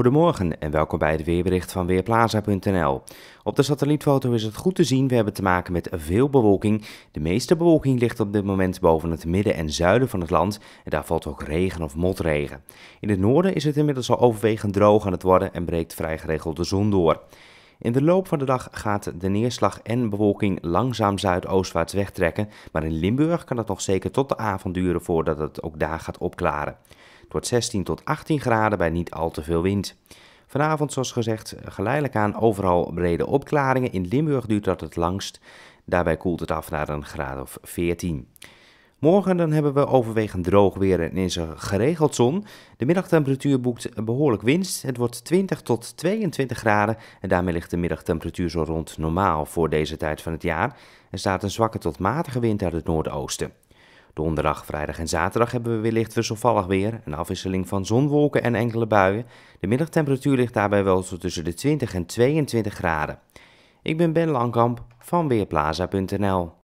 Goedemorgen en welkom bij het weerbericht van Weerplaza.nl. Op de satellietfoto is het goed te zien, we hebben te maken met veel bewolking. De meeste bewolking ligt op dit moment boven het midden en zuiden van het land en daar valt ook regen of motregen. In het noorden is het inmiddels al overwegend droog aan het worden en breekt vrij geregeld de zon door. In de loop van de dag gaat de neerslag en bewolking langzaam zuidoostwaarts wegtrekken, maar in Limburg kan het nog zeker tot de avond duren voordat het ook daar gaat opklaren. Het wordt 16 tot 18 graden bij niet al te veel wind. Vanavond, zoals gezegd, geleidelijk aan overal brede opklaringen. In Limburg duurt dat het langst. Daarbij koelt het af naar een graad of 14. Morgen dan hebben we overwegend droog weer en is er geregeld zon. De middagtemperatuur boekt behoorlijk winst. Het wordt 20 tot 22 graden en daarmee ligt de middagtemperatuur zo rond normaal voor deze tijd van het jaar. Er staat een zwakke tot matige wind uit het noordoosten. Donderdag, vrijdag en zaterdag hebben we wellicht wisselvallig weer. Een afwisseling van zonwolken en enkele buien. De middagtemperatuur ligt daarbij wel zo tussen de 20 en 22 graden. Ik ben Ben Langkamp van Weerplaza.nl.